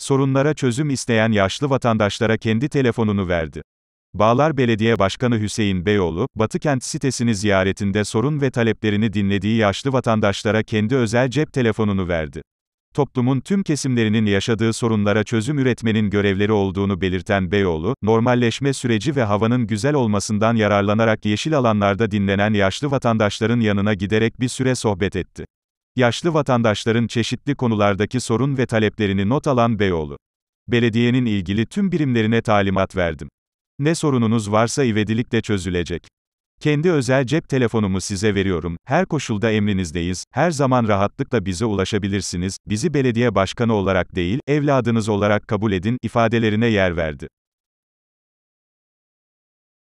Sorunlara çözüm isteyen yaşlı vatandaşlara kendi telefonunu verdi. Bağlar Belediye Başkanı Hüseyin Beyoğlu, Batıkent sitesini ziyaretinde sorun ve taleplerini dinlediği yaşlı vatandaşlara kendi özel cep telefonunu verdi. Toplumun tüm kesimlerinin yaşadığı sorunlara çözüm üretmenin görevleri olduğunu belirten Beyoğlu, normalleşme süreci ve havanın güzel olmasından yararlanarak yeşil alanlarda dinlenen yaşlı vatandaşların yanına giderek bir süre sohbet etti. Yaşlı vatandaşların çeşitli konulardaki sorun ve taleplerini not alan Beyoğlu. Belediyenin ilgili tüm birimlerine talimat verdim. Ne sorununuz varsa ivedilikle çözülecek. Kendi özel cep telefonumu size veriyorum. Her koşulda emrinizdeyiz. Her zaman rahatlıkla bize ulaşabilirsiniz. Bizi belediye başkanı olarak değil, evladınız olarak kabul edin ifadelerine yer verdi.